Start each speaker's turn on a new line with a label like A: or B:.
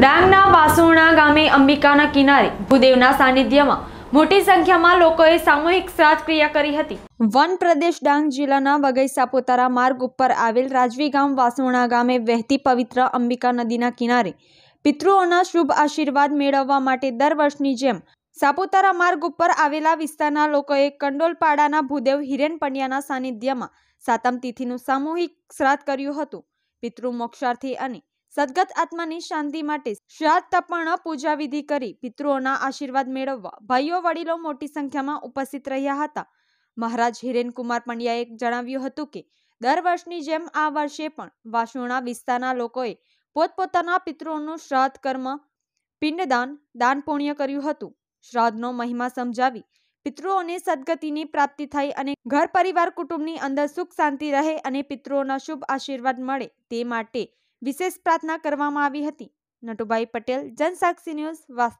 A: ડાંગના વાસુણા ગામે અંબિકાના કિનારે ભૂદેવના સાનિધ્યમાં મોટી સંખ્યામાં લોકોએ સામૂહિક શ્રાદ્ધક્રિયા કરી હતી વન પ્રદેશ ડાંગ જિલ્લાના વગઈ સાપુતારા માર્ગ ઉપર આવેલ રાજવી ગામ વાસુણા ગામે વહેતી પવિત્ર અંબિકા નદીના કિનારે પિતૃઓના શુભ આશીર્વાદ મેળવવા માટે દર વર્ષની જેમ સાપુતારા માર્ગ ઉપર આવેલા વિસ્તારના લોકોએ કંડોલપાડાના ભૂદેવ હિરેન પંડ્યાના સાનિધ્યમાં સાતમ તિથિનું સામૂહિક શ્રાદ્ધ કર્યું હતું પિતૃ મોક્ષાર્થી અને સદગત આત્માની શાંતિ માટે શ્રાદ્ધ તપણ પૂજા વિધિ કરી પિતૃઓના આશીર્વાદ મેળવવા ભાઈઓ વડીલો મોટી સંખ્યામાં ઉપસ્થિત રહ્યા હતા મહારાજ હિરેનકુમાર પંડ્યાએ જણાવ્યું હતું કે દર વર્ષની જેમ આ વર્ષે પણ વાસુણા વિસ્તારના લોકોએ પોતપોતાના પિતૃઓનું શ્રાદ્ધ કર્મ પિંડદાન દાન પુણ્ય કર્યું હતું શ્રાદ્ધનો મહિમા સમજાવી પિતૃઓને સદગતિની પ્રાપ્તિ થાય અને ઘર પરિવાર કુટુંબની અંદર સુખ શાંતિ રહે અને પિતૃઓના શુભ આશીર્વાદ મળે તે માટે વિશેષ પ્રાર્થના કરવામાં આવી હતી નટુભાઈ પટેલ જનસાક્ષી ન્યૂઝ વાસ્તવ